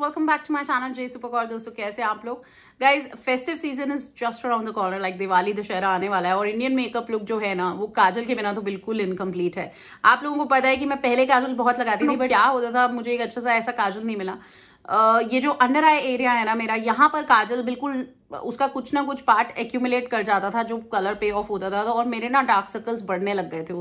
welcome back to my channel J super सुपरकॉर दोस्तों कैसे आप लोग guys festive season is just around the corner like Diwali Dussehra आने वाला है और इंडियन मेकअप लुक जो है ना वो काजल के बिना तो बिल्कुल इनकम्प्लीट है आप लोगों को पता है कि मैं पहले काजल बहुत लगाती थी बट क्या होता था मुझे एक अच्छा सा ऐसा काजल नहीं मिला Uh, ये जो अंडर आई एरिया है ना मेरा यहाँ पर काजल बिल्कुल उसका कुछ ना कुछ पार्ट एक्यूमुलेट कर जाता था जो कलर पे ऑफ होता था और मेरे ना डार्क सर्कल्स बढ़ने लग गए थे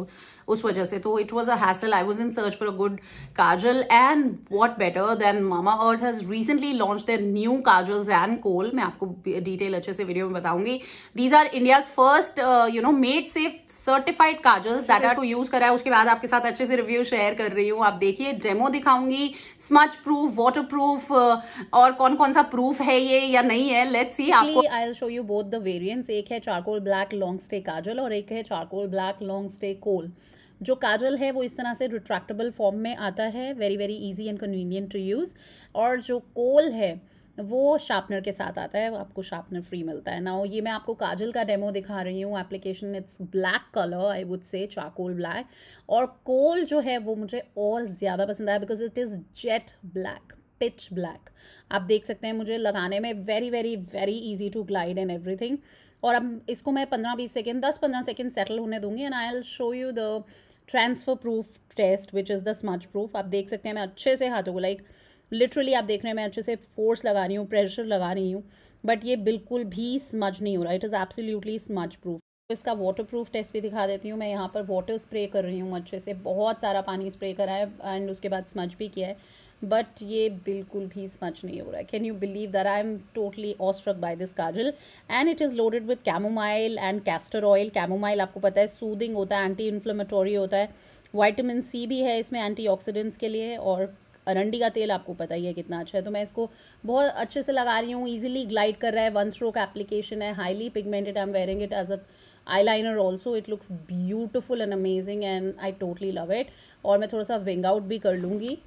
उस वजह से तो it was a hassle I was in search for a good kajal and what better than Mamaearth has recently launch their new kajals and kohl मैं आपको डिटेल अच्छे से वीडियो में बताऊंगी these are India first you know made safe certified kajals that are to use करा है उसके बाद आपके साथ अच्छे से रिव्यू शेयर कर रही हूँ आप देखिए डेमो दिखाऊंगी स्मच प्रूफ वॉटर प्रूफ और कौन कौन सा प्रूफ है ये या नहीं है let's see basically I will show you both the variants एक है charcoal black long stay kajal और एक है charcoal black long stay kohl जो काजल है वो इस तरह से रिट्रैक्टेबल फॉर्म में आता है very very easy and convenient to use और जो कोल है वो शार्पनर के साथ आता है आपको शार्पनर फ्री मिलता है नाउ ये मैं आपको काजल का डेमो दिखा रही हूँ application it's black colour I would say charcoal black और कोल जो है वो मुझे और ज़्यादा पसंद आया because it is jet black pitch black आप देख सकते हैं मुझे लगाने में very very very easy to glide and every और अब इसको मैं पंद्रह बीस सेकेंड दस पंद्रह सेकेंड सेटल होने दूंगी and I'll show you the transfer proof test which is the smudge proof आप देख सकते हैं मैं अच्छे से हाथों को लाइक लिटरली आप देख रहे हैं मैं अच्छे से फोर्स लगा रही हूँ प्रेशर लगा रही हूँ बट ये बिल्कुल भी स्मज नहीं हो रहा it is absolutely smudge proof तो इसका वाटर प्रूफ टेस्ट भी दिखा देती हूँ मैं यहाँ पर वाटर स्प्रे कर रही हूँ अच्छे से बहुत सारा पानी स्प्रे करा है एंड उसके बाद स्मच भी किया है बट ये बिल्कुल भी स्मच नहीं हो रहा है can you believe that I am totally awestruck by this kajal and it is loaded with chamomile and castor oil chamomile आपको पता है सूदिंग होता है एंटी इन्फ्लेमेटोरी होता है वाइटामिन सी भी है इसमें एंटी के लिए और अरंडी का तेल आपको पता ही है कितना अच्छा है तो मैं इसको बहुत अच्छे से लगा रही हूँ ईजिली ग्लाइड कर रहा है वन स्ट्रोक एप्लीकेशन है highly pigmented I am wearing it as a eyeliner also it looks beautiful and amazing and I totally love it और मैं थोड़ा सा विंग आउट भी कर लूँगी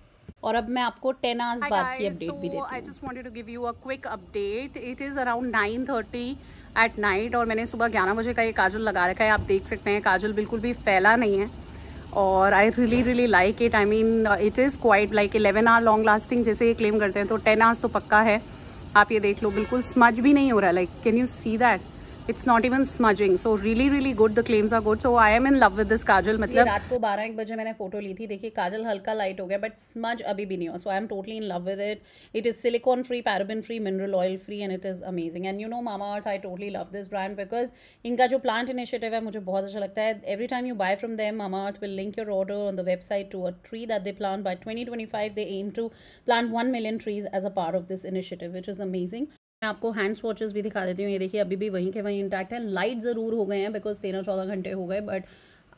और अब मैं आपको टेन आवर्स बाद की अपडेट so, भी देती I just wanted to give you a quick update it is around nine thirty at night और मैंने सुबह ग्यारह बजे का ये काजल लगा रखा है आप देख सकते हैं काजल बिल्कुल भी फैला नहीं है और I really really like it I mean it is quite like eleven hour long lasting जैसे ये क्लेम करते हैं तो टेन आवर्स तो पक्का है आप ये देख लो बिल्कुल स्मज भी नहीं हो रहा है like can you see that it's not even smudging so really really good the claims are good so I am in love with this kajal मतलब रात को बारह एक बजे मैंने फोटो ली थी देखिए काजल हल्का लाइट हो गया बट स्मज अभी भी नहीं हो so I am totally in love with it it is silicone free paraben free mineral oil free and it is amazing and you know Mamaearth I totally love this brand because इनका जो plant initiative है मुझे बहुत अच्छा लगता है every time you buy from them Mamaearth will link your order on the website to a tree that they plant by twenty twenty five they aim to plant one million trees as a part of this initiative which is amazing मैं आपको hands watches भी दिखा देती हूँ ये देखिए अभी भी वहीं के वहीं इंटैक्ट है लाइट ज़रूर हो गए हैं बिकॉज तेरह चौदह घंटे हो गए बट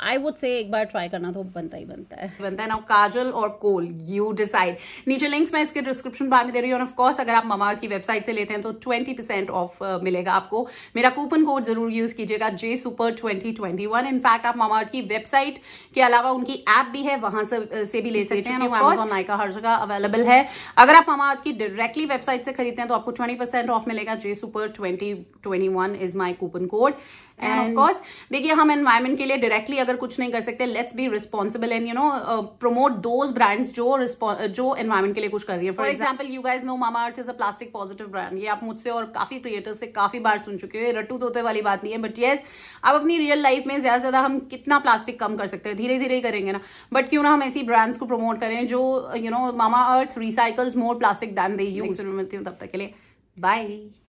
आई वुड से एक बार ट्राई करना तो बनता ही बनता है बनता है ना काजल और कोल यू डिसाइड नीचे लिंक्स मैं इसके डिस्क्रिप्शन बार में दे रही हूँ ऑफकोर्स अगर आप ममा की वेबसाइट से लेते हैं तो 20% परसेंट ऑफ मिलेगा आपको मेरा कूपन कोड जरूर यूज कीजिएगा J super twenty twenty one in fact आप ममा की वेबसाइट के अलावा उनकी ऐप भी है वहां से, uh, से भी ले सकते हैं अमेजोन नायका हर जगह अवेलेबल है अगर आप ममा की डायरेक्टली वेबसाइट से खरीदते हैं तो आपको ट्वेंटी ऑफ मिलेगा J super twenty twenty one is my coupon code and of course देखिए हम एनवायरमेंट के लिए डायरेक्टली अगर कुछ नहीं कर सकते let's be responsible and you know promote those brands जो uh, जो एनवायरमेंट के लिए कुछ कर रही है for example you guys know Mamaearth is a plastic positive brand ये आप मुझसे और काफी क्रिएटर्स से काफी बार सुन चुके हो रट्टू तोते वाली बात नहीं है बट येस आप अपनी रियल लाइफ में ज्यादा से ज्यादा हम कितना प्लास्टिक कम कर सकते हैं धीरे धीरे ही करेंगे ना बट क्यों ना हम ऐसी ब्रांड्स को प्रमोट करें जो you know Mamaearth recycles more plastic than they use मिलती हूँ तब तक के लिए बाय